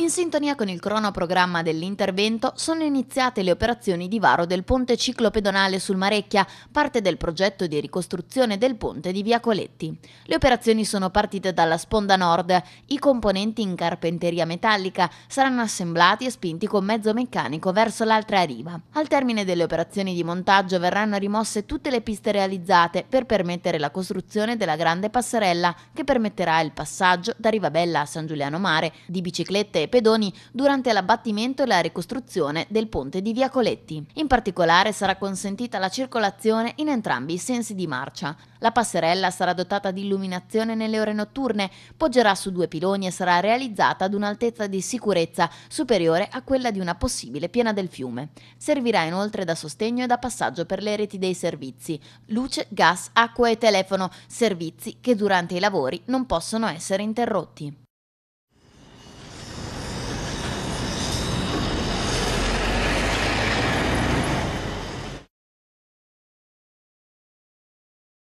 In sintonia con il cronoprogramma dell'intervento sono iniziate le operazioni di varo del ponte ciclopedonale sul Marecchia, parte del progetto di ricostruzione del ponte di Via Coletti. Le operazioni sono partite dalla sponda nord. I componenti in carpenteria metallica saranno assemblati e spinti con mezzo meccanico verso l'altra riva. Al termine delle operazioni di montaggio verranno rimosse tutte le piste realizzate per permettere la costruzione della grande passerella che permetterà il passaggio da Rivabella a San Giuliano Mare di biciclette e pedoni durante l'abbattimento e la ricostruzione del ponte di Via Coletti. In particolare sarà consentita la circolazione in entrambi i sensi di marcia. La passerella sarà dotata di illuminazione nelle ore notturne, poggerà su due piloni e sarà realizzata ad un'altezza di sicurezza superiore a quella di una possibile piena del fiume. Servirà inoltre da sostegno e da passaggio per le reti dei servizi, luce, gas, acqua e telefono, servizi che durante i lavori non possono essere interrotti.